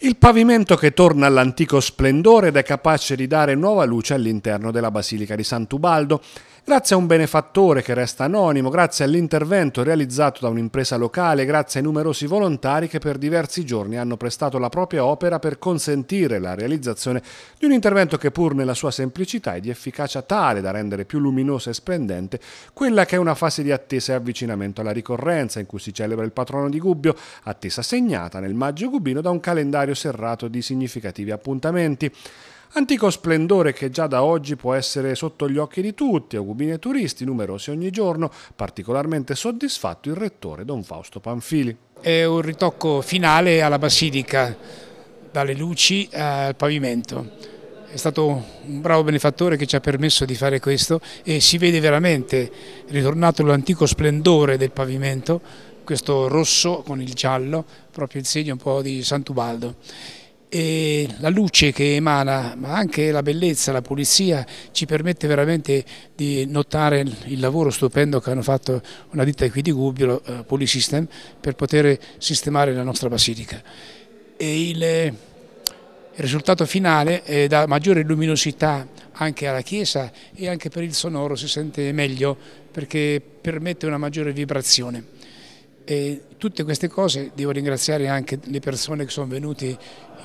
Il pavimento che torna all'antico splendore ed è capace di dare nuova luce all'interno della Basilica di Sant'Ubaldo, grazie a un benefattore che resta anonimo, grazie all'intervento realizzato da un'impresa locale, grazie ai numerosi volontari che per diversi giorni hanno prestato la propria opera per consentire la realizzazione di un intervento che pur nella sua semplicità è di efficacia tale da rendere più luminosa e splendente quella che è una fase di attesa e avvicinamento alla ricorrenza in cui si celebra il patrono di Gubbio, attesa segnata nel maggio gubino da un calendario calendario serrato di significativi appuntamenti. Antico splendore che già da oggi può essere sotto gli occhi di tutti, augubini e turisti numerosi ogni giorno, particolarmente soddisfatto il rettore Don Fausto Panfili. È un ritocco finale alla basilica, dalle luci al pavimento. È stato un bravo benefattore che ci ha permesso di fare questo e si vede veramente ritornato l'antico splendore del pavimento questo rosso con il giallo, proprio il segno un po' di Santubaldo. E la luce che emana, ma anche la bellezza, la pulizia, ci permette veramente di notare il lavoro stupendo che hanno fatto una ditta qui di Gubbio, eh, Polysystem, per poter sistemare la nostra basilica. E il, risultato finale eh, dà maggiore luminosità anche alla chiesa e anche per il sonoro si sente meglio perché permette una maggiore vibrazione. E tutte queste cose devo ringraziare anche le persone che sono venute in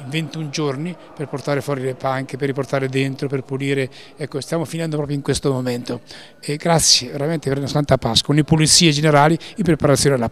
21 giorni per portare fuori le panche, per riportare dentro, per pulire. Ecco, stiamo finendo proprio in questo momento. E grazie veramente per una santa Pasqua, le pulizie generali in preparazione alla Pasqua.